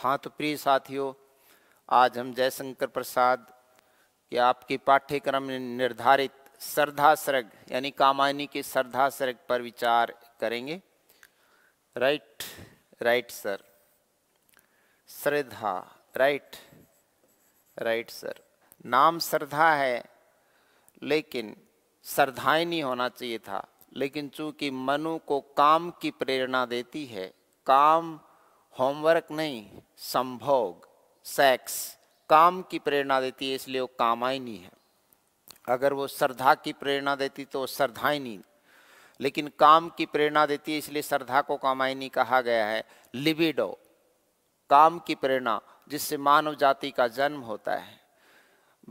हाँ तो प्रिय साथियों आज हम जयशंकर प्रसाद के आपके पाठ्यक्रम में निर्धारित श्रद्धा सर्ग यानी कामायनी के श्रद्धा सर्ग पर विचार करेंगे right right sir Shraddha right right sir नाम श्रद्धा है लेकिन श्रद्धाएँ नहीं होना चाहिए था लेकिन चूंकि मनु को काम की प्रेरणा देती है काम होमवर्क नहीं संभोग सेक्स काम की प्रेरणा देती है इसलिए वो कामायनी है अगर वो श्रद्धा की प्रेरणा देती तो श्रद्धायनी लेकिन काम की प्रेरणा देती है इसलिए श्रद्धा को कामायनी कहा गया है लिबिडो काम की प्रेरणा जिससे मानव जाति का जन्म होता है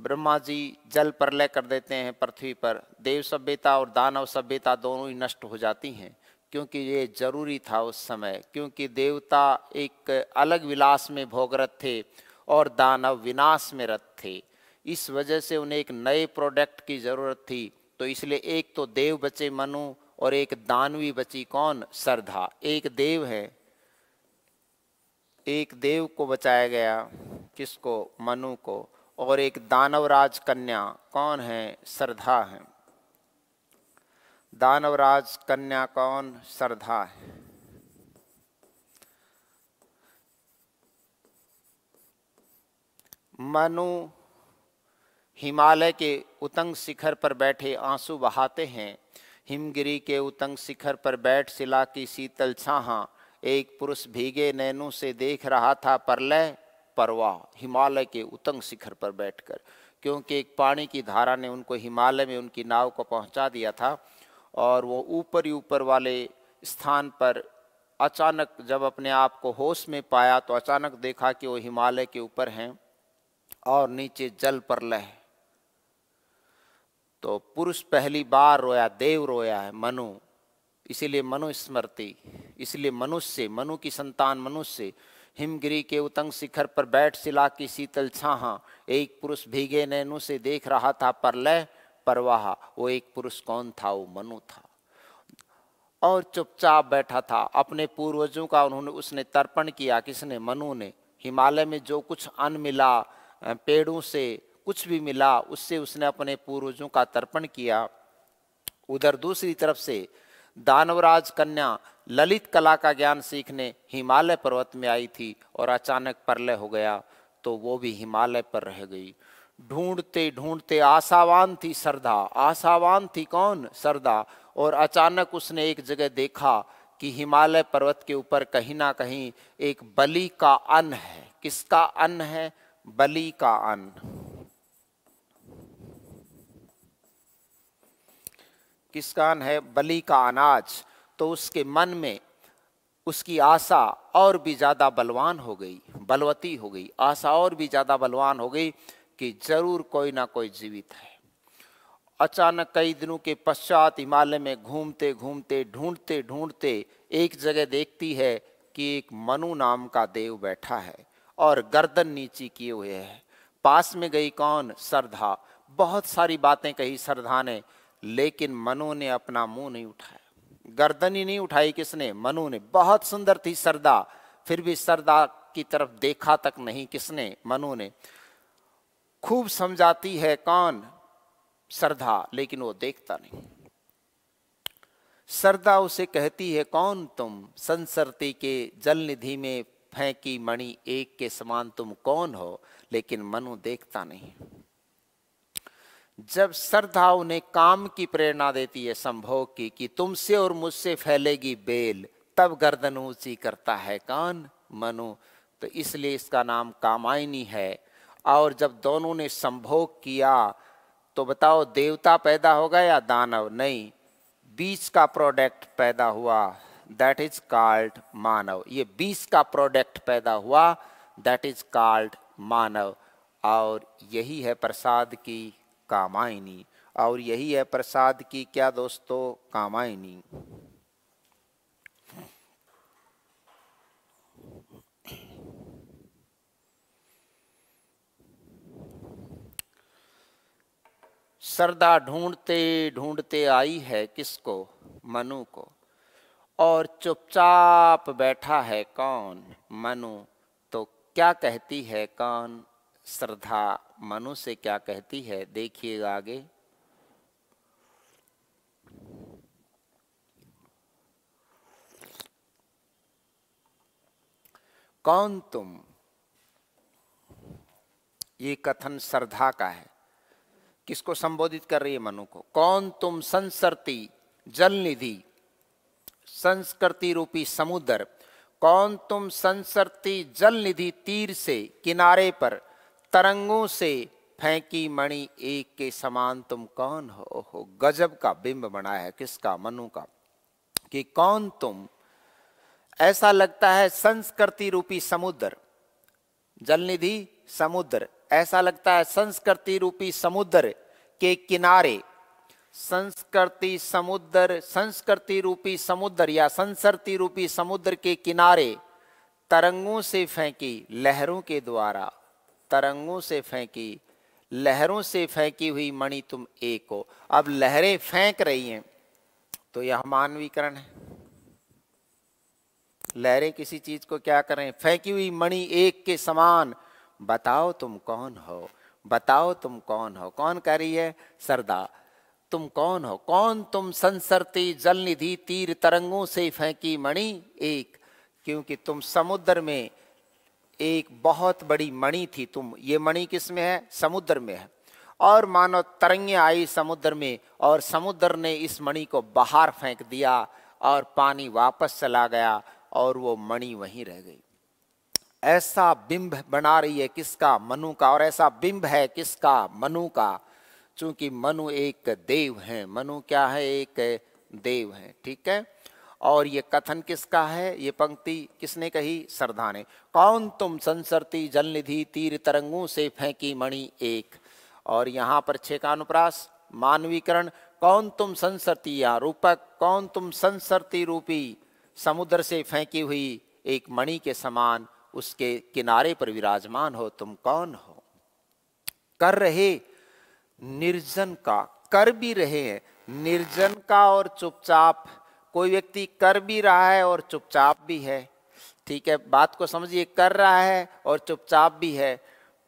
ब्रह्मा जी जल प्रलय कर देते हैं पृथ्वी पर देव सभ्यता और दानव सभ्यता दोनों ही नष्ट हो जाती हैं क्योंकि ये जरूरी था उस समय क्योंकि देवता एक अलग विलास में भोगरत थे और दानव विनाश में रत थे इस वजह से उन्हें एक नए प्रोडक्ट की ज़रूरत थी तो इसलिए एक तो देव बचे मनु और एक दानवी बची कौन श्रद्धा एक देव है एक देव को बचाया गया किसको मनु को और एक दानवराज कन्या कौन है श्रद्धा है दानवराज कन्या कौन श्रद्धा है मनु हिमालय के उतंग शिखर पर बैठे आंसू बहाते हैं हिमगिरी के उतंग शिखर पर बैठ शिला की शीतल छाहा एक पुरुष भीगे नैनों से देख रहा था परलय परवाह हिमालय के उतंग शिखर पर बैठकर क्योंकि एक पानी की धारा ने उनको हिमालय में उनकी नाव को पहुंचा दिया था और वो ऊपर ही ऊपर वाले स्थान पर अचानक जब अपने आप को होश में पाया तो अचानक देखा कि वो हिमालय के ऊपर हैं और नीचे जल पर लह तो पुरुष पहली बार रोया देव रोया है मनु इसीलिए मनुस्मृति इसलिए मनुष्य मनु की संतान मनुष्य हिमगिरी के उतंग शिखर पर बैठ सिला की शीतल छाहा एक पुरुष भीगे नैनु से देख रहा था पर लय परवाह वो एक पुरुष कौन था वो मनु था और चुपचाप बैठा था अपने पूर्वजों का उन्होंने उसने तर्पण किया किसने मनु ने हिमालय में जो कुछ अन्न मिला पेड़ों से कुछ भी मिला उससे उसने अपने पूर्वजों का तर्पण किया उधर दूसरी तरफ से दानवराज कन्या ललित कला का ज्ञान सीखने हिमालय पर्वत में आई थी और अचानक परलय हो गया तो वो भी हिमालय पर रह गई ढूंढते ढूंढते आशावान थी सरदा आशावान थी कौन सरदा और अचानक उसने एक जगह देखा कि हिमालय पर्वत के ऊपर कहीं ना कहीं एक बलि का अन्न है किसका अन्न है बलि का अन्न किसका अन्न है बलि का अनाज तो उसके मन में उसकी आशा और भी ज़्यादा बलवान हो गई बलवती हो गई आशा और भी ज़्यादा बलवान हो गई कि जरूर कोई ना कोई जीवित है अचानक कई दिनों के पश्चात हिमालय में घूमते घूमते ढूंढते ढूंढते एक जगह देखती है कि एक मनु नाम का देव बैठा है और गर्दन नीची किए हुए है पास में गई कौन श्रद्धा बहुत सारी बातें कही श्रद्धा ने लेकिन मनु ने अपना मुंह नहीं उठाया गर्दन ही नहीं उठाई किसने मनु ने बहुत सुंदर थी श्रद्धा फिर भी श्रद्धा की तरफ देखा तक नहीं किसने मनु ने खूब समझाती है कौन श्रद्धा लेकिन वो देखता नहीं श्रद्धा उसे कहती है कौन तुम संसरती के जल निधि में फेंकी मणि एक के समान तुम कौन हो लेकिन मनु देखता नहीं जब श्रद्धा उन्हें काम की प्रेरणा देती है संभोग की कि तुमसे और मुझसे फैलेगी बेल तब गर्दन ऊंची करता है कौन मनु तो इसलिए इसका नाम कामायनी है और जब दोनों ने संभोग किया तो बताओ देवता पैदा हो गया या दानव नहीं बीस का प्रोडक्ट पैदा हुआ दैट इज कॉल्ड मानव ये बीस का प्रोडक्ट पैदा हुआ दैट इज कॉल्ड मानव और यही है प्रसाद की कामायनी और यही है प्रसाद की क्या दोस्तों कामायनी सरदा ढूंढते ढूंढते आई है किसको मनु को और चुपचाप बैठा है कौन मनु तो क्या कहती है कौन श्रद्धा मनु से क्या कहती है देखिएगा आगे कौन तुम ये कथन श्रद्धा का है किसको संबोधित कर रही है मनु को कौन तुम संसरती जल निधि संस्कृति रूपी समुद्र कौन तुम संसरती जल निधि तीर से किनारे पर तरंगों से फेंकी मणि एक के समान तुम कौन हो, ओहो गजब का बिंब बना है किसका मनु का कि कौन तुम ऐसा लगता है संस्कृति रूपी समुद्र जल निधि समुद्र ऐसा लगता है संस्कृति रूपी समुद्र के किनारे संस्कृति समुद्र संस्कृति रूपी समुद्र या संस्कृति रूपी समुद्र के किनारे तरंगों से फेंकी लहरों के द्वारा तरंगों से फेंकी लहरों से फेंकी हुई मणि तुम एक हो अब लहरें फेंक रही हैं तो यह मानवीकरण है लहरें किसी चीज को क्या करें फेंकी हुई मणि एक के समान बताओ तुम कौन हो बताओ तुम कौन हो कौन कह रही है सरदा तुम कौन हो कौन तुम संसरती जल निधि तीर तरंगों से फेंकी मणि एक क्योंकि तुम समुद्र में एक बहुत बड़ी मणि थी तुम ये मणि किस में है समुद्र में है और मानो तरंगे आई समुद्र में और समुद्र ने इस मणि को बाहर फेंक दिया और पानी वापस चला गया और वो मणि वहीं रह गई ऐसा बिंब बना रही है किसका मनु का और ऐसा बिंब है किसका मनु का चूंकि मनु एक देव है मनु क्या है एक देव है ठीक है और ये कथन किसका है ये पंक्ति किसने कही सरधा ने कौन तुम संसरती जलनिधि निधि तीर तरंगों से फेंकी मणि एक और यहाँ पर छे का अनुप्रास मानवीकरण कौन तुम संसरती या रूपक कौन तुम संसरती रूपी समुद्र से फेंकी हुई एक मणि के समान उसके किनारे पर विराजमान हो तुम कौन हो कर रहे निर्जन का कर भी रहे हैं निर्जन का और चुपचाप कोई व्यक्ति कर भी रहा है और चुपचाप भी है ठीक है बात को समझिए कर रहा है और चुपचाप भी है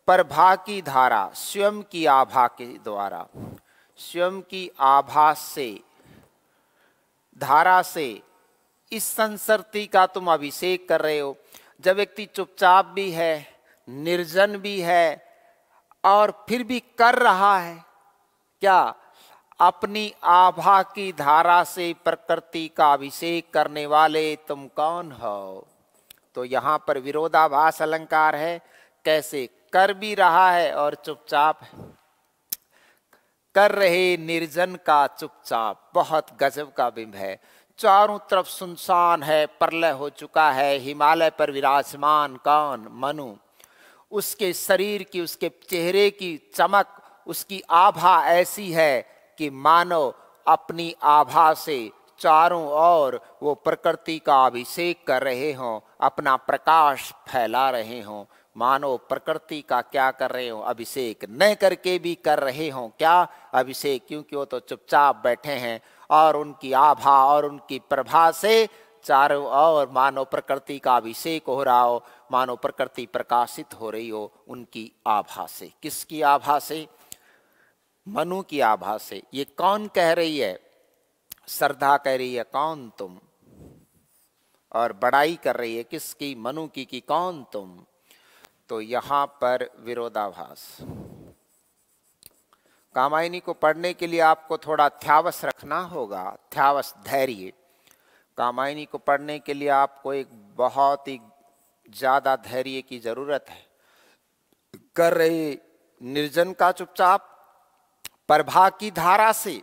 प्रभा की धारा स्वयं की आभा के द्वारा स्वयं की आभा से धारा से इस संसर्ति का तुम अभिषेक कर रहे हो जब व्यक्ति चुपचाप भी है निर्जन भी है और फिर भी कर रहा है क्या अपनी आभा की धारा से प्रकृति का अभिषेक करने वाले तुम कौन हो तो यहां पर विरोधाभास अलंकार है कैसे कर भी रहा है और चुपचाप है कर रहे निर्जन का चुपचाप बहुत गजब का बिंब है चारों तरफ सुनसान है परलय हो चुका है हिमालय पर विराजमान कौन मनु उसके शरीर की उसके चेहरे की चमक उसकी आभा ऐसी है कि मानो अपनी आभा से चारों ओर वो प्रकृति का अभिषेक कर रहे हों अपना प्रकाश फैला रहे हों मानो प्रकृति का क्या कर रहे हो अभिषेक न करके भी कर रहे हो क्या अभिषेक क्योंकि वो तो चुपचाप बैठे हैं और उनकी आभा और उनकी प्रभा से चारों और मानव प्रकृति का अभिषेक हो रहा हो मानव प्रकृति प्रकाशित हो रही हो उनकी आभा से किसकी आभा से मनु की आभा से ये कौन कह रही है श्रद्धा कह रही है कौन तुम और बड़ाई कर रही है किसकी मनु की कि कौन तुम तो यहां पर विरोधाभास कामायनी को पढ़ने के लिए आपको थोड़ा थ्यावस रखना होगा थ्यावस धैर्य कामायनी को पढ़ने के लिए आपको एक बहुत ही ज़्यादा धैर्य की ज़रूरत है कर रहे निर्जन का चुपचाप प्रभा की धारा से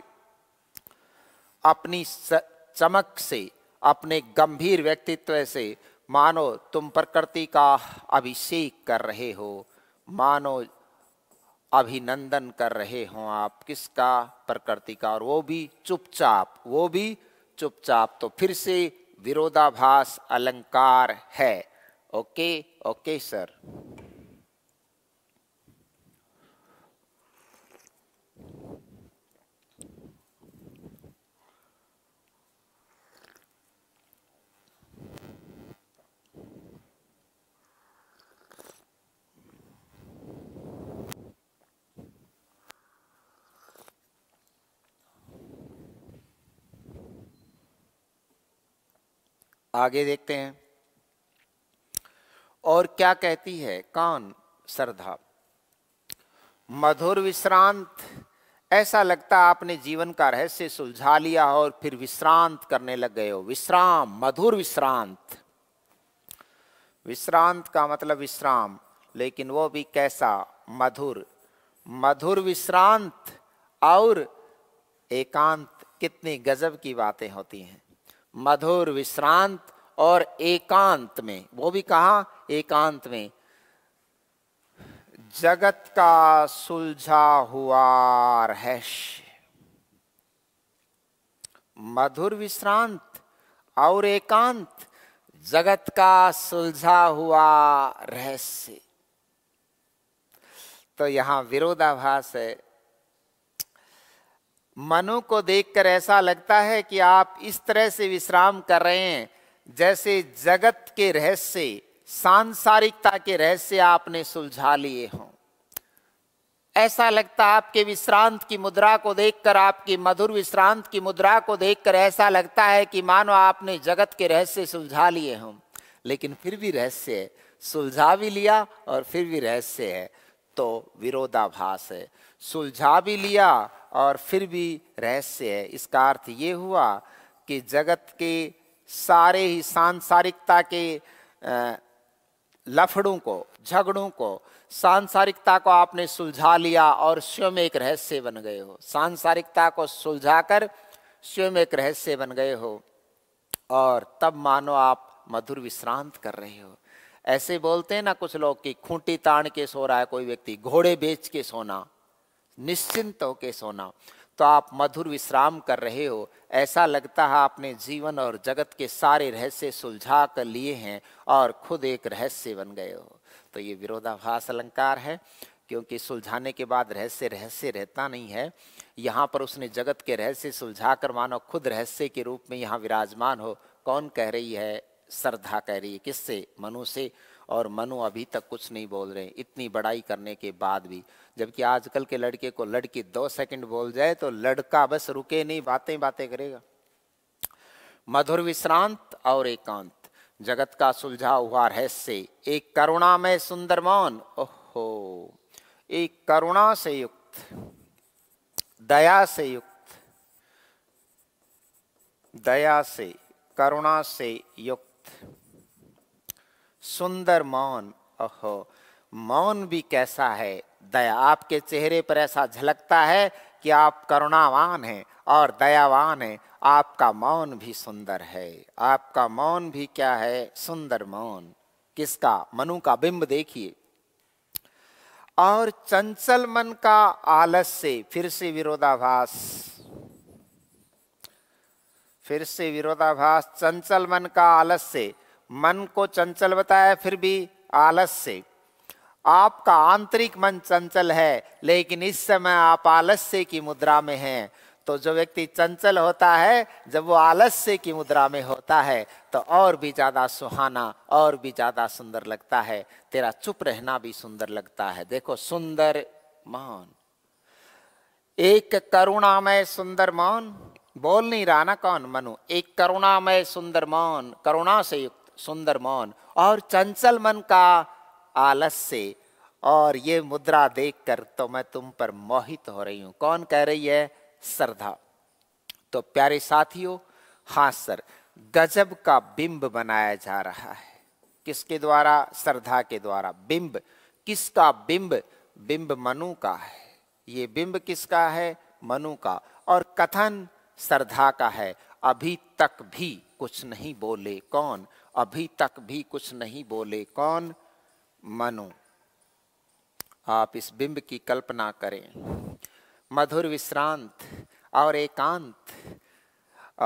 अपनी चमक से अपने गंभीर व्यक्तित्व से मानो तुम प्रकृति का अभिषेक कर रहे हो मानो अभिनंदन कर रहे हों आप किसका प्रकृति का और वो भी चुपचाप वो भी चुपचाप तो फिर से विरोधाभास अलंकार है ओके ओके सर आगे देखते हैं और क्या कहती है कान श्रद्धा मधुर विश्रांत ऐसा लगता आपने जीवन का रहस्य सुलझा लिया और फिर विश्रांत करने लग गए हो विश्राम मधुर विश्रांत विश्रांत का मतलब विश्राम लेकिन वो भी कैसा मधुर मधुर विश्रांत और एकांत कितनी गजब की बातें होती हैं मधुर विश्रांत और एकांत में वो भी कहा एकांत में जगत का सुलझा हुआ रहस्य मधुर विश्रांत और एकांत जगत का सुलझा हुआ रहस्य तो यहां विरोधाभास है मनु को देखकर ऐसा लगता है कि आप इस तरह से विश्राम कर रहे हैं जैसे जगत के रहस्य सांसारिकता के रहस्य आपने सुलझा लिए हों ऐसा लगता आपके विश्रांत की मुद्रा को देखकर आपकी मधुर विश्रांत की मुद्रा को देखकर ऐसा लगता है कि मानो आपने जगत के रहस्य सुलझा लिए हों लेकिन फिर भी रहस्य सुलझा भी लिया और फिर भी रहस्य है तो विरोधाभास है सुलझा भी लिया और फिर भी रहस्य है इसका अर्थ ये हुआ कि जगत के सारे ही सांसारिकता के लफड़ों को झगड़ों को सांसारिकता को आपने सुलझा लिया और स्वयं एक रहस्य बन गए हो सांसारिकता को सुलझाकर स्वयं एक रहस्य बन गए हो और तब मानो आप मधुर विश्रांत कर रहे हो ऐसे बोलते हैं ना कुछ लोग कि खूंटी ताण के सो रहा है कोई व्यक्ति घोड़े बेच के सोना निश्चिंत होके सोना तो आप मधुर विश्राम कर रहे हो ऐसा लगता है आपने जीवन और जगत के सारे रहस्य सुलझा कर लिए हैं और खुद एक रहस्य बन गए हो तो ये विरोधाभास अलंकार है क्योंकि सुलझाने के बाद रहस्य रहस्य रहता नहीं है यहाँ पर उसने जगत के रहस्य सुलझा कर मानो खुद रहस्य के रूप में यहाँ विराजमान हो कौन कह रही है श्रद्धा कह रही है किससे मनु से और मनु अभी तक कुछ नहीं बोल रहे इतनी बड़ाई करने के बाद भी जबकि आजकल के लड़के को लड़की दो सेकंड बोल जाए तो लड़का बस रुके नहीं बातें बातें करेगा मधुर विश्रांत और एकांत जगत का सुलझा हुआ रहस्य एक करुणा में सुंदर मौन ओहो एक करुणा से युक्त दया से युक्त दया से करुणा से युक्त सुंदर मौन ओहो मौन भी कैसा है दया आपके चेहरे पर ऐसा झलकता है कि आप करुणावान हैं और दयावान हैं आपका मौन भी सुंदर है आपका मौन भी क्या है सुंदर मौन किसका मनु का बिंब देखिए और चंचल मन का आलस्य फिर से विरोधाभास फिर से विरोधाभास चंचल मन का आलस्य मन को चंचल बताया फिर भी आलस से आपका आंतरिक मन चंचल है लेकिन इस समय आप आलस्य की मुद्रा में हैं तो जो व्यक्ति चंचल होता है जब वो आलस्य की मुद्रा में होता है तो और भी ज़्यादा सुहाना और भी ज़्यादा सुंदर लगता है तेरा चुप रहना भी सुंदर लगता है देखो सुंदर मौन एक करुणामय सुंदर मौन बोल नहीं रहा ना कौन मनु एक करुणामय सुंदर मौन करुणा से युक्त सुंदर मौन और चंचल मन का आलस्य और ये मुद्रा देखकर तो मैं तुम पर मोहित हो रही हूं कौन कह रही है श्रद्धा तो प्यारे साथियों हाँ सर गजब का बिंब बनाया जा रहा है किसके द्वारा श्रद्धा के द्वारा बिंब किसका बिंब बिंब मनु का है ये बिंब किसका है मनु का और कथन श्रद्धा का है अभी तक भी कुछ नहीं बोले कौन अभी तक भी कुछ नहीं बोले कौन मनु आप इस बिंब की कल्पना करें मधुर विश्रांत और एकांत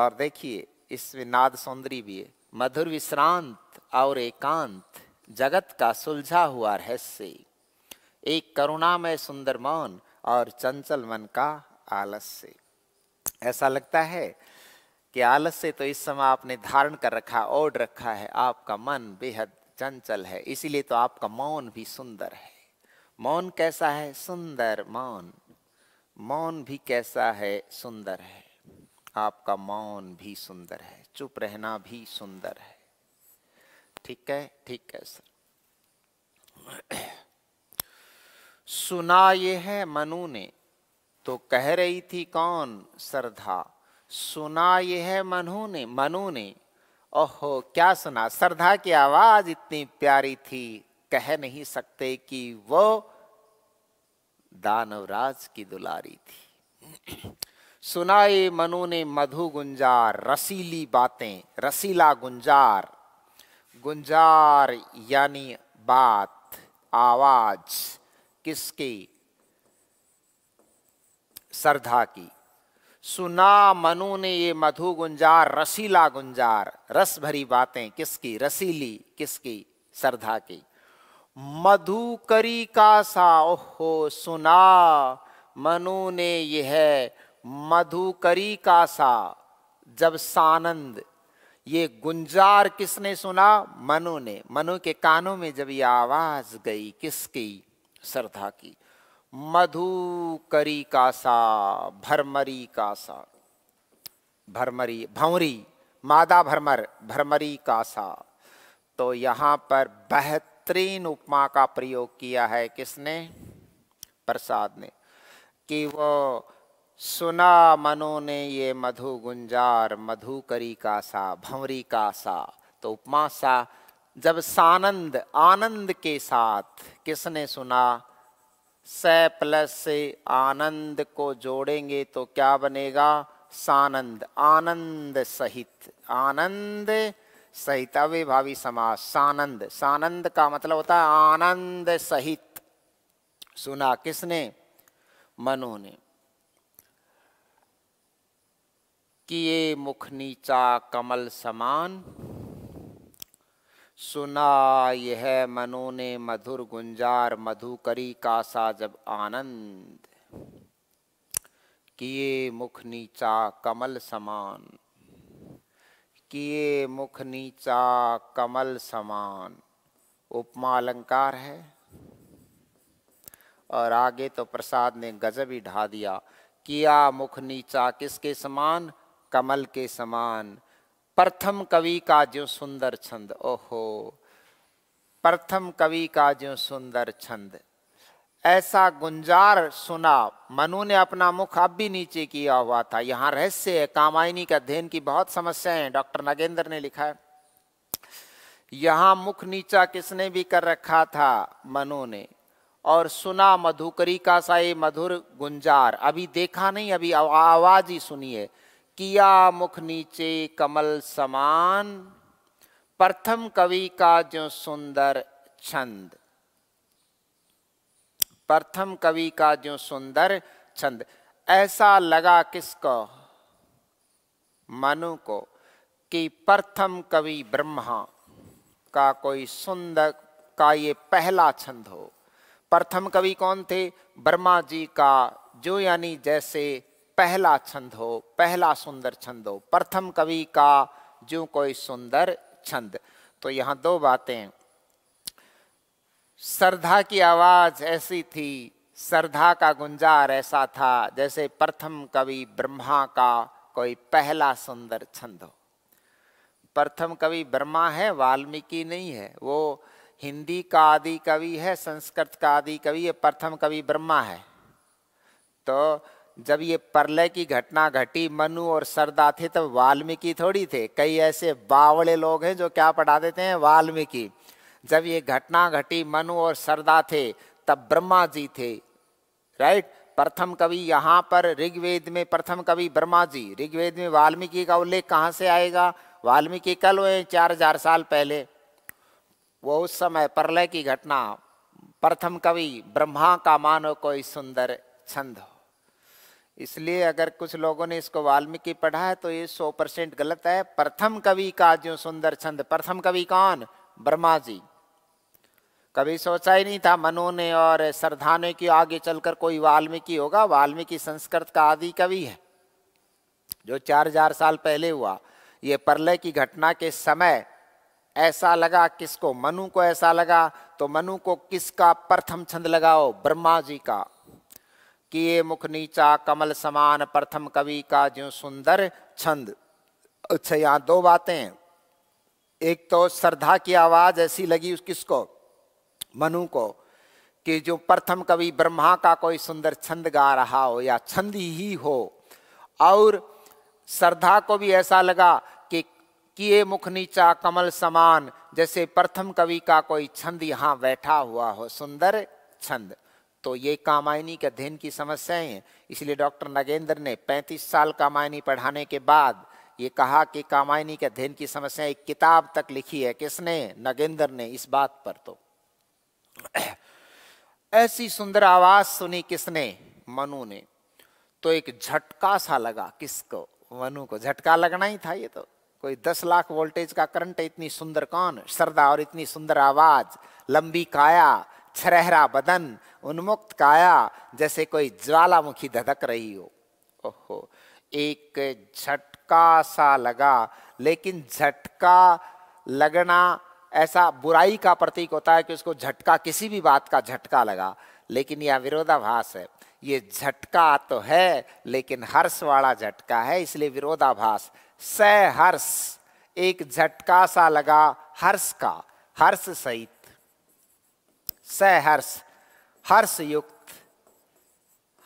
और देखिए इसमें नाद सौंदर्य भी है मधुर विश्रांत और एकांत जगत का सुलझा हुआ रहस्य एक करुणामय सुंदर मौन और चंचल मन का आलस्य ऐसा लगता है कि आलस्य तो इस समय आपने धारण कर रखा ओढ़ रखा है आपका मन बेहद चंचल है इसीलिए तो आपका मौन भी सुंदर है मौन कैसा है सुंदर मौन मौन भी कैसा है सुंदर है आपका मौन भी सुंदर है चुप रहना भी सुंदर है ठीक है ठीक है सर सुना ये है मनु ने तो कह रही थी कौन श्रद्धा सुना यह है मनु ने मनु ने ओहो क्या सुना श्रद्धा की आवाज इतनी प्यारी थी कह नहीं सकते कि वो दानवराज की दुलारी थी सुनाए मनु ने मधु गुंजार रसीली बातें रसीला गुंजार गुंजार यानी बात आवाज किसकी श्रद्धा की सुना मनु ने ये मधु गुंजार रसीला गुंजार रस भरी बातें किसकी रसीली किसकी श्रद्धा की मधु करी का सा ओहो सुना मनु ने यह करी का सा जब सानंद ये गुंजार किसने सुना मनु ने मनु के कानों में जब ये आवाज गई किसकी श्रद्धा की मधु करी का सा भरमरी का सा भरमरी भंवरी मादा भरमर भरमरी का सा तो यहाँ पर बेहतरीन उपमा का प्रयोग किया है किसने प्रसाद ने कि वो सुना मनो ने ये मधु गुंजार मधु करी का सा भंवरी का सा तो उपमा सा जब सानंद आनंद के साथ किसने सुना स प्लस से आनंद को जोड़ेंगे तो क्या बनेगा सानंद आनंद सहित आनंद सहित अविभावी समास सानंद सानंद का मतलब होता है आनंद सहित सुना किसने मनु ने किए मुख नीचा कमल समान सुना यह मनो ने मधुर गुंजार मधुकरी का सा जब आनंद किए मुख नीचा कमल समान किए मुख नीचा कमल समान उपमा अलंकार है और आगे तो प्रसाद ने गजब ही ढा दिया किया मुख नीचा किसके समान कमल के समान प्रथम कवि का जो सुंदर छंद ओहो प्रथम कवि का जो सुंदर छंद ऐसा गुंजार सुना मनु ने अपना मुख अब भी नीचे किया हुआ था यहाँ रहस्य है कामायनी का अध्ययन की बहुत समस्याएं डॉक्टर नागेंद्र ने लिखा है यहाँ मुख नीचा किसने भी कर रखा था मनु ने और सुना मधुकरी का सा ये मधुर गुंजार अभी देखा नहीं अभी आवाज ही सुनिए किया मुख नीचे कमल समान प्रथम कवि का जो सुंदर छंद प्रथम कवि का जो सुंदर छंद ऐसा लगा किसको मनु को कि प्रथम कवि ब्रह्मा का कोई सुंदर का ये पहला छंद हो प्रथम कवि कौन थे ब्रह्मा जी का जो यानी जैसे पहला छंद हो पहला सुंदर छंद हो प्रथम कवि का जो कोई सुंदर छंद तो यहाँ दो बातें श्रद्धा की आवाज़ ऐसी थी श्रद्धा का गुंजार ऐसा था जैसे प्रथम कवि ब्रह्मा का कोई पहला सुंदर छंद हो प्रथम कवि ब्रह्मा है वाल्मीकि नहीं है वो हिंदी का आदि कवि है संस्कृत का आदि कवि है प्रथम कवि ब्रह्मा है तो जब ये परलय की घटना घटी मनु और सरदा थे तब वाल्मीकि थोड़ी थे कई ऐसे बावड़े लोग हैं जो क्या पढ़ा देते हैं वाल्मीकि जब ये घटना घटी मनु और सरदा थे तब ब्रह्मा जी थे राइट प्रथम कवि यहाँ पर ऋग्वेद में प्रथम कवि ब्रह्मा जी ऋग्वेद में वाल्मीकि का उल्लेख कहाँ से आएगा वाल्मीकि कल हुए चार हजार साल पहले वो उस समय परलय की घटना प्रथम कवि ब्रह्मा का मानो कोई सुंदर छंद हो इसलिए अगर कुछ लोगों ने इसको वाल्मीकि पढ़ा है तो ये सौ परसेंट गलत है प्रथम कवि का जो सुंदर छंद प्रथम कवि कौन ब्रह्मा जी कभी सोचा ही नहीं था मनु ने और ने की आगे चलकर कोई वाल्मीकि होगा वाल्मीकि संस्कृत का आदि कवि है जो चार हजार साल पहले हुआ ये परलय की घटना के समय ऐसा लगा किसको मनु को ऐसा लगा तो मनु को किसका प्रथम छंद लगाओ ब्रह्मा जी का किए मुख नीचा कमल समान प्रथम कवि का जो सुंदर छंद अच्छा यहाँ दो बातें एक तो श्रद्धा की आवाज़ ऐसी लगी उस किसको मनु को कि जो प्रथम कवि ब्रह्मा का कोई सुंदर छंद गा रहा हो या छंद ही हो और श्रद्धा को भी ऐसा लगा कि किए मुख नीचा कमल समान जैसे प्रथम कवि का कोई छंद यहाँ बैठा हुआ हो सुंदर छंद तो ये कामायनी के अध्ययन की समस्याएं हैं इसलिए डॉक्टर नगेंद्र ने 35 साल कामायनी पढ़ाने के बाद ये कहा कि कामायनी के अध्ययन की समस्या एक किताब तक लिखी है किसने नगेंद्र ने इस बात पर तो ऐसी सुंदर आवाज सुनी किसने मनु ने तो एक झटका सा लगा किसको मनु को झटका लगना ही था ये तो कोई दस लाख वोल्टेज का करंट है इतनी सुंदर कौन श्रद्धा और इतनी सुंदर आवाज लंबी काया छरहरा बदन उन्मुक्त काया जैसे कोई ज्वालामुखी धधक रही हो ओहो एक झटका सा लगा लेकिन झटका लगना ऐसा बुराई का प्रतीक होता है कि उसको झटका किसी भी बात का झटका लगा लेकिन यह विरोधाभास है ये झटका तो है लेकिन हर्ष वाला झटका है इसलिए विरोधाभास स हर्ष एक झटका सा लगा हर्ष का हर्ष सहित सहर्ष हर्ष युक्त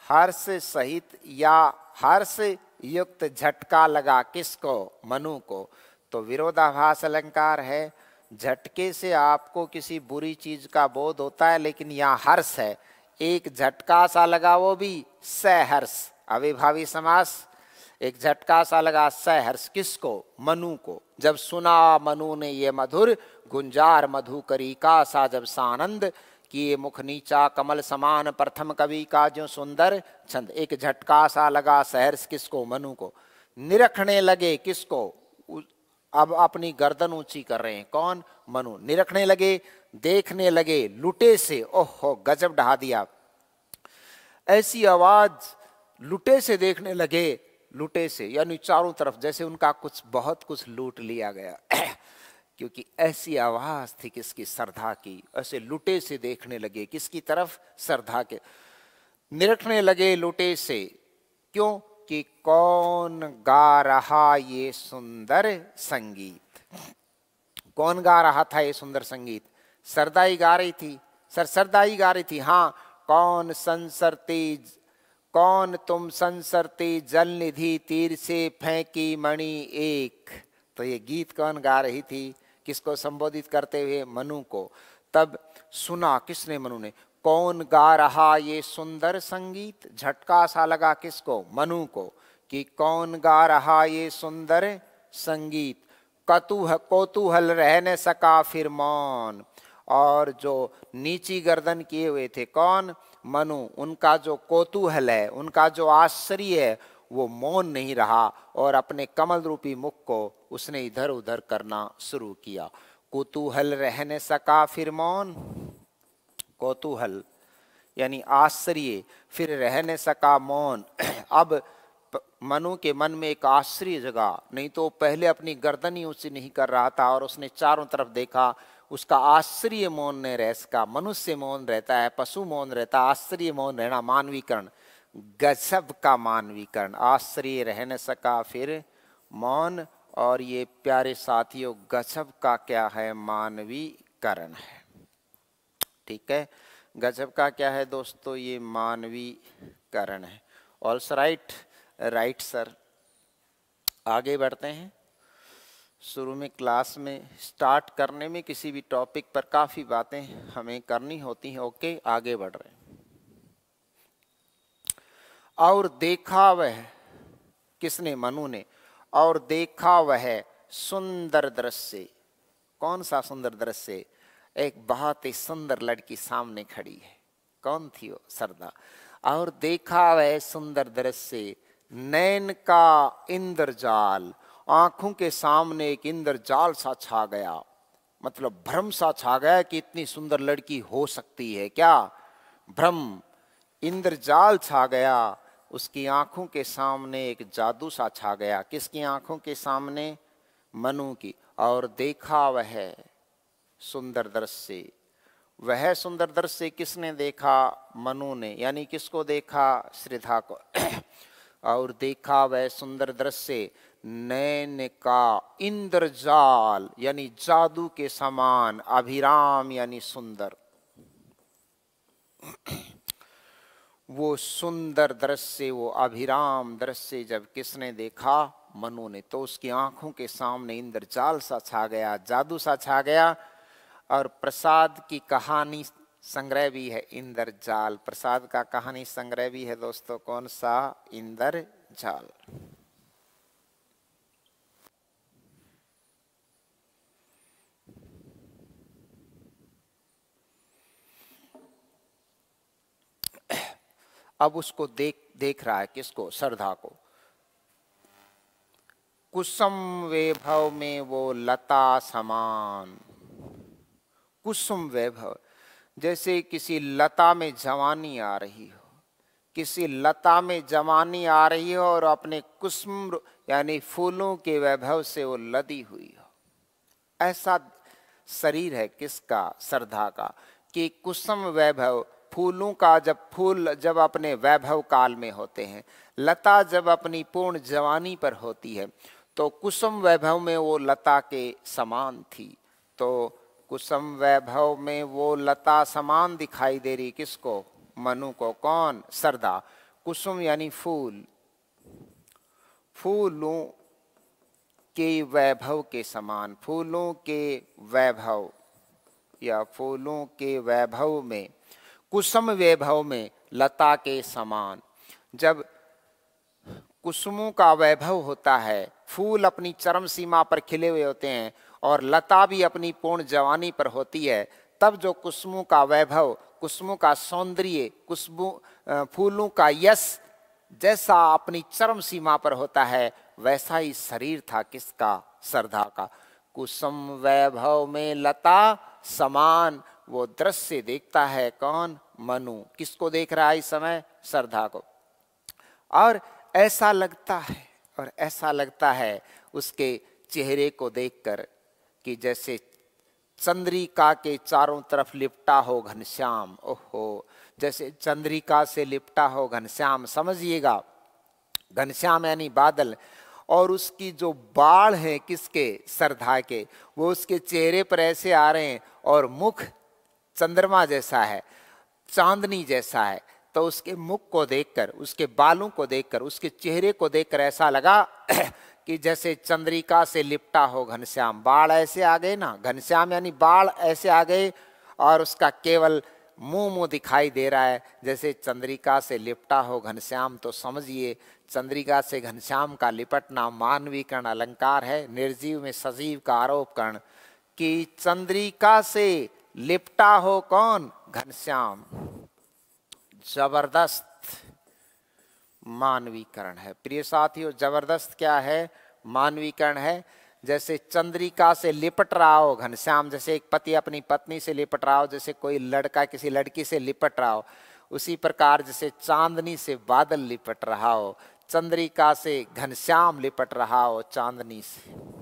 हर्ष सहित या हर्ष युक्त झटका लगा किसको मनु को तो विरोधाभास अलंकार है झटके से आपको किसी बुरी चीज का बोध होता है लेकिन यहाँ हर्ष है एक झटका सा लगा वो भी सहर्ष अविभावी समास एक झटका सा लगा सहर्ष किसको मनु को जब सुना मनु ने ये मधुर गुंजार मधु करी का सा जब सानंद कि ये मुख नीचा कमल समान प्रथम कवि का जो सुंदर छंद एक झटका सा लगा सहर्ष किसको मनु को निरखने लगे किसको अब अपनी गर्दन ऊंची कर रहे हैं कौन मनु निरखने लगे देखने लगे लुटे से ओहो गजब ढहा दिया ऐसी आवाज लुटे से देखने लगे लूटे से यानी चारों तरफ जैसे उनका कुछ बहुत कुछ लूट लिया गया क्योंकि ऐसी आवाज थी किसकी श्रद्धा की ऐसे लूटे से देखने लगे किसकी तरफ श्रद्धा के निरखने लगे लूटे से क्यों कि कौन गा रहा ये सुंदर संगीत कौन गा रहा था ये सुंदर संगीत सरदाई गा रही थी सर सरदाई गा रही थी हाँ कौन संसर तेज कौन तुम संसरती जल निधि तीर से फेंकी मणि एक तो ये गीत कौन गा रही थी किसको संबोधित करते हुए मनु को तब सुना किसने मनु ने कौन गा रहा ये सुंदर संगीत झटका सा लगा किसको मनु को कि कौन गा रहा ये सुंदर संगीत कतुह कौतूहल रह न सका फिर मौन और जो नीची गर्दन किए हुए थे कौन मनु उनका जो कौतूहल है उनका जो आश्चर्य है वो मौन नहीं रहा और अपने कमल रूपी मुख को उसने इधर उधर करना शुरू किया कुतूहल रहने सका फिर मौन कोतूहल यानी आश्चर्य फिर रहने सका मौन अब मनु के मन में एक आश्चर्य जगा नहीं तो पहले अपनी गर्दन ही ऊंची नहीं कर रहा था और उसने चारों तरफ देखा उसका आश्चर्य मौन ने रह सका मनुष्य मौन रहता है पशु मौन रहता है आश्चर्य मौन रहना मानवीकरण गजब का मानवीकरण आश्चर्य रह न सका फिर मौन और ये प्यारे साथियों गजब का क्या है मानवीकरण है ठीक है गजब का क्या है दोस्तों ये मानवीकरण है ऑल्स राइट राइट सर आगे बढ़ते हैं शुरू में क्लास में स्टार्ट करने में किसी भी टॉपिक पर काफ़ी बातें हमें करनी होती हैं ओके आगे बढ़ रहे हैं और देखा वह किसने मनु ने और देखा वह सुंदर दृश्य कौन सा सुंदर दृश्य एक बहुत ही सुंदर लड़की सामने खड़ी है कौन थी वो सरदा और देखा वह सुंदर दृश्य नैन का इंद्रजाल जाल आंखों के सामने एक इंद्र जाल सा छा गया मतलब भ्रम सा छा गया कि इतनी सुंदर लड़की हो सकती है क्या भ्रम इंद्रजाल छा गया उसकी आंखों के सामने एक जादू सा छा गया किसकी आंखों के सामने मनु की और देखा वह सुंदर दृश्य वह सुंदर दृश्य किसने देखा मनु ने यानी किसको देखा श्रीधा को और देखा वह सुंदर दृश्य नैन का इंद्रजाल यानी जादू के समान अभिराम यानी सुंदर वो सुंदर दृश्य वो अभिराम दृश्य जब किसने देखा मनु ने तो उसकी आंखों के सामने इंद्रजाल सा छा गया जादू सा छा गया और प्रसाद की कहानी संग्रह भी है इंद्रजाल प्रसाद का कहानी संग्रह भी है दोस्तों कौन सा इंद्रजाल अब उसको देख देख रहा है किसको श्रद्धा को कुसुम वैभव में वो लता समान कुसुम वैभव जैसे किसी लता में जवानी आ रही हो किसी लता में जवानी आ रही हो और अपने कुसुम यानी फूलों के वैभव से वो लदी हुई हो ऐसा शरीर है किसका श्रद्धा का कि कुसुम वैभव फूलों का जब फूल जब अपने वैभव काल में होते हैं लता जब अपनी पूर्ण जवानी पर होती है तो कुसुम वैभव में वो लता के समान थी तो कुसुम वैभव में वो लता समान दिखाई दे रही किसको मनु को कौन सरदा कुसुम यानी फूल फूलों के वैभव के समान फूलों के वैभव या फूलों के वैभव में कुसुम वैभव में लता के समान जब कुसुमों का वैभव होता है फूल अपनी चरम सीमा पर खिले हुए होते हैं और लता भी अपनी पूर्ण जवानी पर होती है तब जो कुसुमों का वैभव कुसुमों का सौंदर्य कुसुमों फूलों का यश जैसा अपनी चरम सीमा पर होता है वैसा ही शरीर था किसका श्रद्धा का कुसुम वैभव में लता समान वो दृश्य देखता है कौन मनु किसको देख रहा है इस समय श्रद्धा को और ऐसा लगता है और ऐसा लगता है उसके चेहरे को देखकर कि जैसे चंद्रिका के चारों तरफ लिपटा हो घनश्याम ओहो जैसे चंद्रिका से लिपटा हो घनश्याम समझिएगा घनश्याम यानी बादल और उसकी जो बाढ़ है किसके श्रद्धा के वो उसके चेहरे पर ऐसे आ रहे हैं और मुख चंद्रमा जैसा है चांदनी जैसा है तो उसके मुख को देखकर उसके बालों को देखकर उसके चेहरे को देखकर ऐसा लगा कि जैसे चंद्रिका से लिपटा हो घनश्याम बाढ़ ऐसे आ गए ना घनश्याम यानी बाढ़ ऐसे आ गए और उसका केवल मुंह मुंह दिखाई दे रहा है जैसे चंद्रिका से लिपटा हो घनश्याम तो समझिए चंद्रिका से घनश्याम का लिपटना मानवीकरण अलंकार है निर्जीव में सजीव का आरोप कर्ण कि चंद्रिका से लिपटा हो कौन घनश्याम जबरदस्त मानवीकरण है प्रिय साथियों जबरदस्त क्या है मानवीकरण है जैसे चंद्रिका से लिपट रहा हो घनश्याम जैसे एक पति अपनी पत्नी से लिपट रहा हो जैसे कोई लड़का किसी लड़की से लिपट रहा हो उसी प्रकार जैसे चांदनी से बादल लिपट रहा हो चंद्रिका से घनश्याम लिपट रहा हो चांदनी से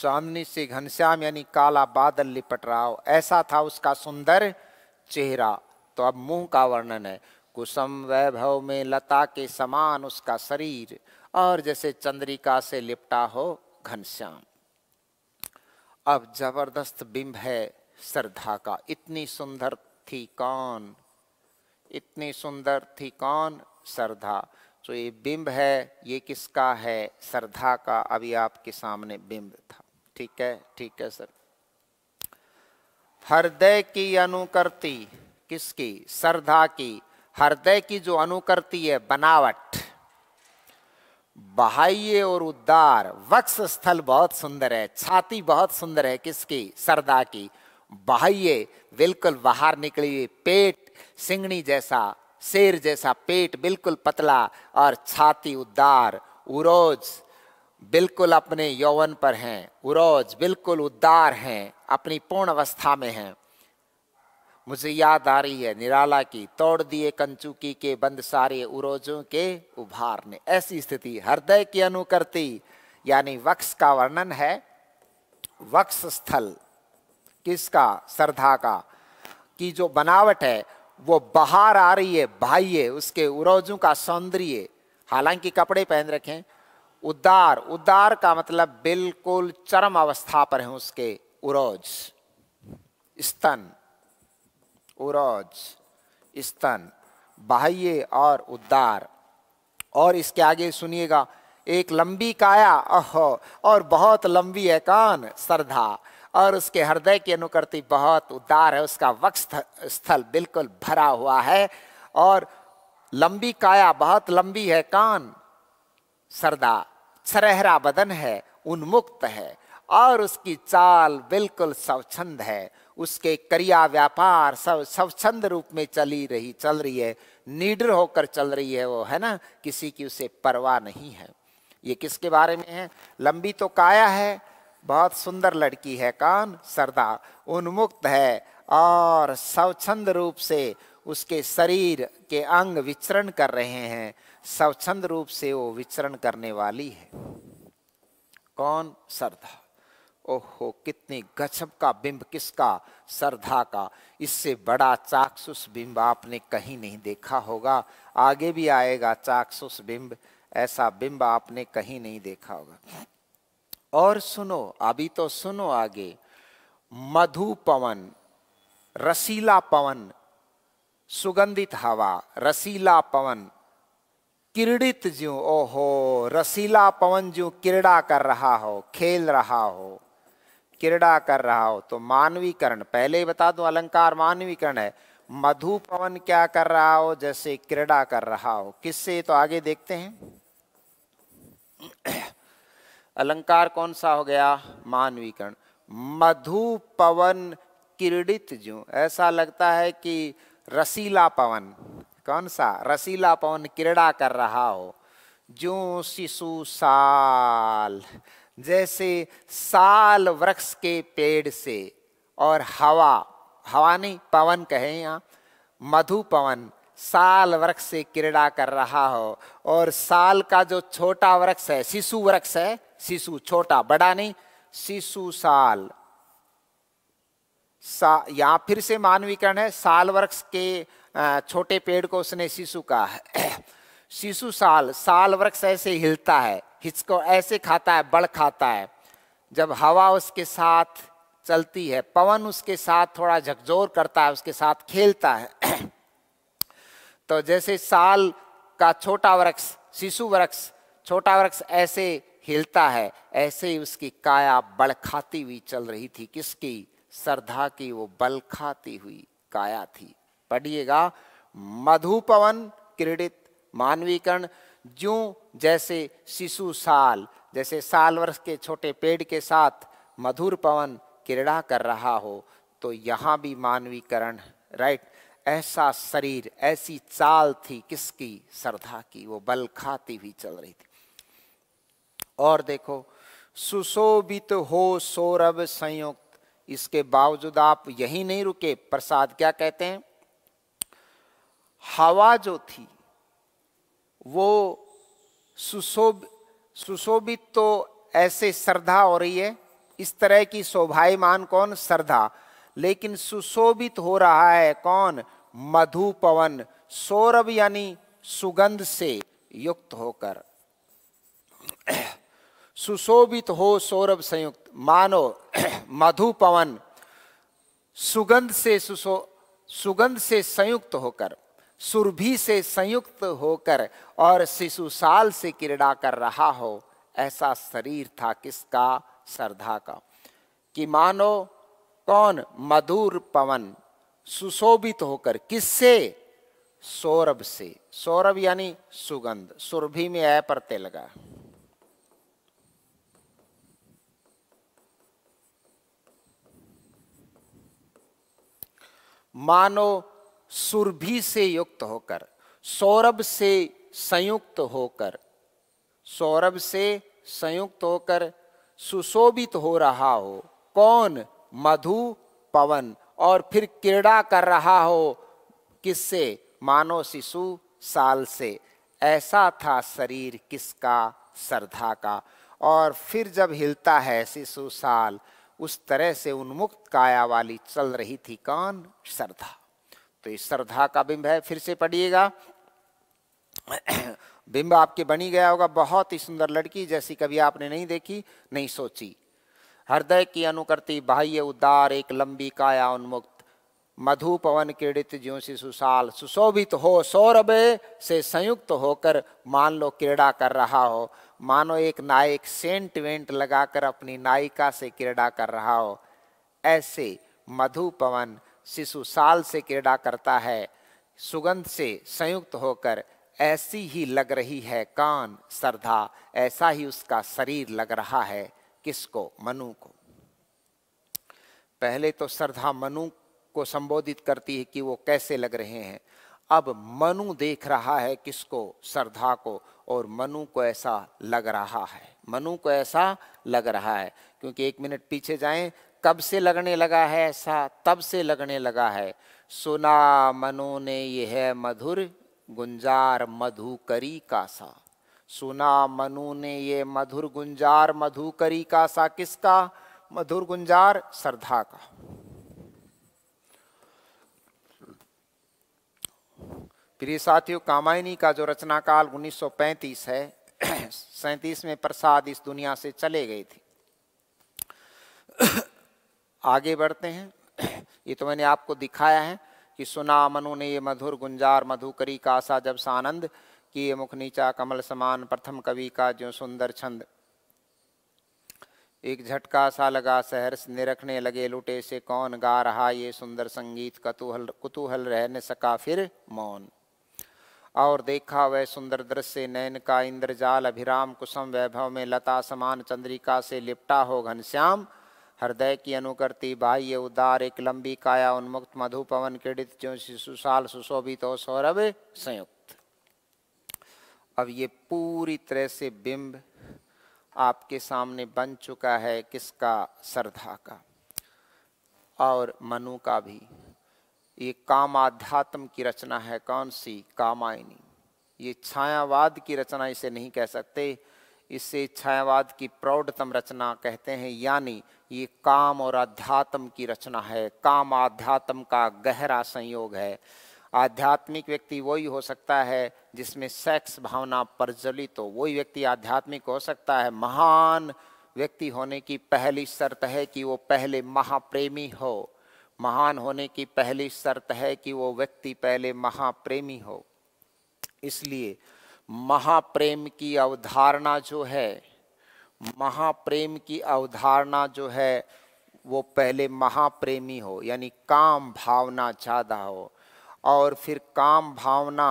चांदनी से घनश्याम यानी काला बादल लिपट रहा हो ऐसा था उसका सुंदर चेहरा तो अब मुंह का वर्णन है कुसम वैभव में लता के समान उसका शरीर और जैसे चंद्रिका से लिपटा हो घनश्याम अब जबरदस्त बिंब है श्रद्धा का इतनी सुंदर थी कौन इतनी सुंदर थी कौन श्रद्धा तो ये बिंब है ये किसका है श्रद्धा का अभी आपके सामने बिंब था ठीक है ठीक है सर हृदय की अनुकृति किसकी श्रद्धा की हृदय की जो अनुकृति है बनावट बाह्य और उद्दार वक्ष स्थल बहुत सुंदर है छाती बहुत सुंदर है किसकी श्रद्धा की बाह्य बिल्कुल बाहर निकली हुई पेट सिंगनी जैसा शेर जैसा पेट बिल्कुल पतला और छाती उद्दार उरोज बिल्कुल अपने यौवन पर हैं उरोज बिल्कुल उद्दार हैं अपनी पूर्ण अवस्था में हैं मुझे याद आ रही है निराला की तोड़ दिए कंचुकी के बंद सारे उरोजों के उभार ने ऐसी स्थिति हृदय की अनुकृति यानी वक्स का वर्णन है वक्स स्थल किसका श्रद्धा का की जो बनावट है वो बाहर आ रही है बाह्य उसके उरोजों का सौंदर्य हालांकि कपड़े पहन रखें उदार उदार का मतलब बिल्कुल चरम अवस्था पर है उसके उरोज स्तन उरोज स्तन बाह्य और उदार और इसके आगे सुनिएगा एक लंबी काया अह और बहुत लंबी है कान श्रद्धा और उसके हृदय की अनुकृति बहुत उदार है उसका वक्ष स्थल बिल्कुल भरा हुआ है और लंबी काया बहुत लंबी है कान सरदा सरहरा बदन है उन्मुक्त है और उसकी चाल बिल्कुल स्वच्छंद है उसके क्रिया व्यापार सब स्वच्छंद रूप में चली रही चल रही है निडर होकर चल रही है वो है ना किसी की उसे परवाह नहीं है ये किसके बारे में है लंबी तो काया है बहुत सुंदर लड़की है कान सरदा उन्मुक्त है और स्वच्छंद रूप से उसके शरीर के अंग विचरण कर रहे हैं स्वच्छंद रूप से वो विचरण करने वाली है कौन श्रद्धा ओहो कितने गजब का बिंब किसका श्रद्धा का इससे बड़ा चाक्षुष बिंब आपने कहीं नहीं देखा होगा आगे भी आएगा चाक्षुष बिंब ऐसा बिंब आपने कहीं नहीं देखा होगा और सुनो अभी तो सुनो आगे मधु पवन रसीला पवन सुगंधित हवा रसीला पवन किरड़ित जो ओहो रसीला पवन जो क्रीड़ा कर रहा हो खेल रहा हो क्रीड़ा कर रहा हो तो मानवीकरण पहले ही बता दूं अलंकार मानवीकरण है मधु पवन क्या कर रहा हो जैसे क्रीड़ा कर रहा हो किससे तो आगे देखते हैं अलंकार कौन सा हो गया मानवीकरण मधु पवन क्रीड़ित जो ऐसा लगता है कि रसीला पवन कौन सा रसीला पवन क्रीड़ा कर रहा हो जो शिशु साल जैसे साल वृक्ष के पेड़ से और हवा हवा नहीं पवन कहें यहाँ मधु पवन साल वृक्ष से क्रीड़ा कर रहा हो और साल का जो छोटा वृक्ष है शिशु वृक्ष है शिशु छोटा बड़ा नहीं शिशु साल सा यहाँ फिर से मानवीकरण है साल वृक्ष के छोटे पेड़ को उसने शिशु कहा है शिशु साल साल वृक्ष ऐसे हिलता है हिचको ऐसे खाता है बड़ खाता है जब हवा उसके साथ चलती है पवन उसके साथ थोड़ा झकझोर करता है उसके साथ खेलता है तो जैसे साल का छोटा वृक्ष शिशु वृक्ष छोटा वृक्ष ऐसे हिलता है ऐसे ही उसकी काया बल खाती हुई चल रही थी किसकी श्रद्धा की वो बल खाती हुई काया थी पढ़िएगा मधुपवन क्रीडित मानवीकरण जो जैसे शिशु साल जैसे साल वर्ष के छोटे पेड़ के साथ मधुर पवन क्रीड़ा कर रहा हो तो यहाँ भी मानवीकरण राइट ऐसा शरीर ऐसी चाल थी किसकी श्रद्धा की वो बल खाती हुई चल रही थी और देखो सुशोभित हो सौरभ संयुक्त इसके बावजूद आप यही नहीं रुके प्रसाद क्या कहते हैं हवा जो थी वो सुशोभ सुशोभित तो ऐसे श्रद्धा हो रही है इस तरह की शोभायमान कौन श्रद्धा लेकिन सुशोभित हो रहा है कौन मधु पवन सौरभ यानी सुगंध से युक्त होकर सुशोभित हो सौरभ संयुक्त मानो मधु पवन सुगंध से सुशो सुगंध से संयुक्त होकर सुरभि से संयुक्त होकर और साल से क्रीड़ा कर रहा हो ऐसा शरीर था किसका श्रद्धा का कि मानो कौन मधुर पवन सुशोभित होकर किससे सौरभ से सौरभ यानी सुगंध सुरभि में अय प्रत्यय लगा मानो सुरभि से युक्त होकर सौरभ से संयुक्त होकर सौरभ से संयुक्त होकर सुशोभित हो रहा हो कौन मधु पवन और फिर क्रीड़ा कर रहा हो किससे मानो शिशु साल से ऐसा था शरीर किसका श्रद्धा का और फिर जब हिलता है शिशु साल उस तरह से उन्मुक्त काया वाली चल रही थी कौन श्रद्धा तो ये श्रद्धा का बिंब है फिर से पढ़िएगा बिंब आपके बनी गया होगा बहुत ही सुंदर लड़की जैसी कभी आपने नहीं देखी नहीं सोची हृदय की अनुकृति बाह्य उदार एक लंबी काया उन्मुक्त मधु पवन क्रीड़ित ज्यों से सुशाल सुशोभित हो सौरभ से संयुक्त होकर मान लो क्रीड़ा कर रहा हो मानो एक नायक सेंट वेंट लगाकर अपनी नायिका से क्रीड़ा कर रहा हो ऐसे मधु पवन शिशु साल से क्रीड़ा करता है सुगंध से संयुक्त होकर ऐसी ही लग रही है कान श्रद्धा ऐसा ही उसका शरीर लग रहा है किसको मनु को पहले तो श्रद्धा मनु को संबोधित करती है कि वो कैसे लग रहे हैं अब मनु देख रहा है किसको श्रद्धा को और मनु को ऐसा लग रहा है मनु को ऐसा लग रहा है क्योंकि एक मिनट पीछे जाएं कब से लगने लगा है ऐसा तब से लगने लगा है सुना मनो ने यह मधुर गुंजार मधुकरी का सा सुना मनु ने ये मधुर गुंजार मधुकरी का सा किसका मधुर गुंजार श्रद्धा का प्रिय साथियों कामायनी का जो रचनाकाल 1935 है सैतीस में प्रसाद इस दुनिया से चले गए थे आगे बढ़ते हैं ये तो मैंने आपको दिखाया है कि सुना मनु ने ये मधुर गुंजार मधुकरी का आशा जब सानंद कि ये मुख नीचा कमल समान प्रथम कवि का जो सुंदर छंद एक झटका सा लगा सहर निरखने लगे लुटे से कौन गा रहा ये सुंदर संगीत कतूहल कुतूहल रहने सका फिर मौन और देखा वह सुंदर दृश्य नैन का इंद्रजाल अभिराम कुसुम वैभव में लता समान चंद्रिका से लिपटा हो घनश्याम हृदय की अनुकृति बाह्य उदार एक लंबी काया उन्मुक्त मधु पवन क्रीडित जो सुशाल सुशोभित हो सौरभ संयुक्त अब ये पूरी तरह से बिंब आपके सामने बन चुका है किसका श्रद्धा का और मनु का भी ये काम आध्यात्म की रचना है कौन सी कामायनी ये छायावाद की रचना इसे नहीं कह सकते इसे छायावाद की प्रौढ़तम रचना कहते हैं यानी ये काम और अध्यात्म की रचना है काम अध्यात्म का गहरा संयोग है आध्यात्मिक व्यक्ति वही हो सकता है जिसमें सेक्स भावना प्रज्वलित हो वही व्यक्ति आध्यात्मिक हो सकता है महान व्यक्ति होने की पहली शर्त है कि वो पहले महाप्रेमी हो महान होने की पहली शर्त है कि वो व्यक्ति पहले महाप्रेमी हो इसलिए महाप्रेम की अवधारणा जो है महाप्रेम की अवधारणा जो है वो पहले महाप्रेमी हो यानी काम भावना ज़्यादा हो और फिर काम भावना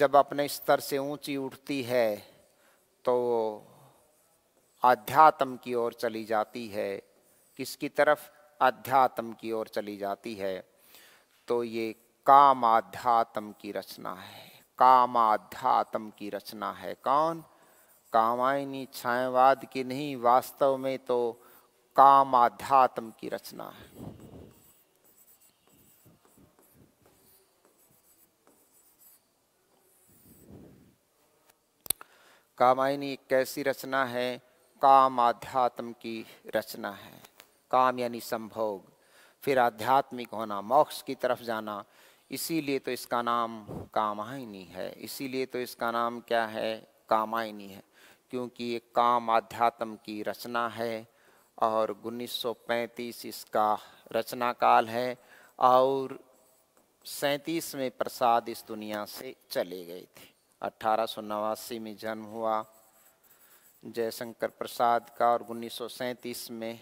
जब अपने स्तर से ऊंची उठती है तो आध्यात्म की ओर चली जाती है किसकी तरफ आध्यात्म की ओर चली जाती है तो ये काम आध्यात्म की रचना है काम आध्यात्म की रचना है कौन कामायनी छायावाद की नहीं वास्तव में तो काम आध्यात्म की रचना है कामायनी एक कैसी रचना है काम आध्यात्म की रचना है काम यानी संभोग फिर आध्यात्मिक होना मोक्ष की तरफ जाना इसीलिए तो इसका नाम कामायनी है इसीलिए तो इसका नाम क्या है कामायनी है क्योंकि ये काम आध्यात्म की रचना है और 1935 इसका रचना काल है और सैतीस में प्रसाद इस दुनिया से चले गए थे अठारह में जन्म हुआ जयशंकर प्रसाद का और उन्नीस में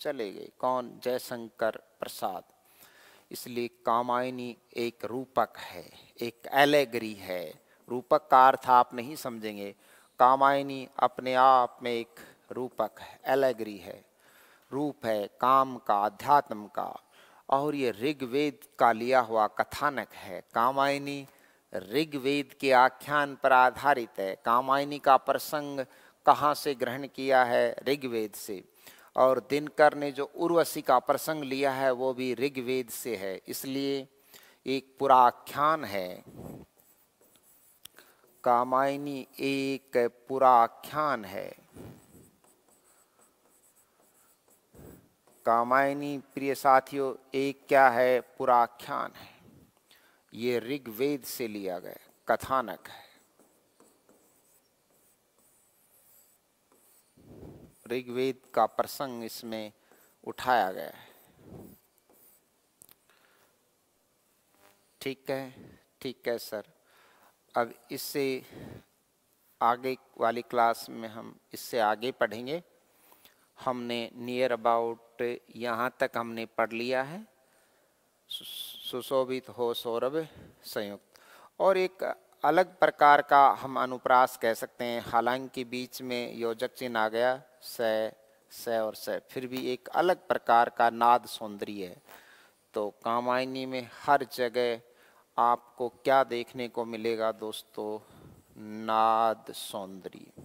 चले गए कौन जयशंकर प्रसाद इसलिए कामायनी एक रूपक है एक एलेगरी है रूपक का अर्थ आप नहीं समझेंगे कामायनी अपने आप में एक रूपक है एलेगरी है रूप है काम का अध्यात्म का और ये ऋग्वेद का लिया हुआ कथानक है कामायनी ऋग्वेद के आख्यान पर आधारित है कामायनी का प्रसंग कहाँ से ग्रहण किया है ऋग्वेद से और दिनकर ने जो उर्वशी का प्रसंग लिया है वो भी ऋग्वेद से है इसलिए एक पूरा आख्यान है कामायनी एक पुराख्यान है कामायनी प्रिय साथियों एक क्या है पुराख्यान है ये ऋग्वेद से लिया गया कथानक है ऋग्वेद का प्रसंग इसमें उठाया गया है ठीक है ठीक है सर अब इससे आगे वाली क्लास में हम इससे आगे पढ़ेंगे हमने नियर अबाउट यहाँ तक हमने पढ़ लिया है सुशोभित हो सौरभ संयुक्त और एक अलग प्रकार का हम अनुप्रास कह सकते हैं हालांकि बीच में योजक चिन्ह आ गया स स और स फिर भी एक अलग प्रकार का नाद सौंदर्य है तो कामायनी में हर जगह आपको क्या देखने को मिलेगा दोस्तों नाद सौंदर्य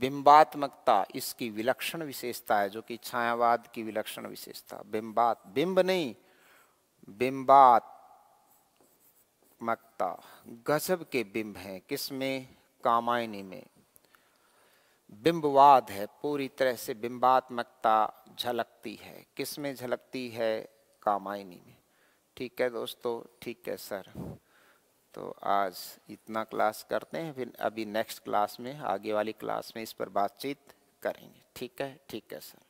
बिंबात्मकता इसकी विलक्षण विशेषता है जो कि छायावाद की विलक्षण विशेषता बिंबात बिंब नहीं बिंबात्मकता गजब के बिंब हैं किसमें कामायनी में बिंबवाद है पूरी तरह से बिंबात्मकता झलकती है किस में झलकती है कामायनी में ठीक है दोस्तों ठीक है सर तो आज इतना क्लास करते हैं फिर अभी नेक्स्ट क्लास में आगे वाली क्लास में इस पर बातचीत करेंगे ठीक है ठीक है सर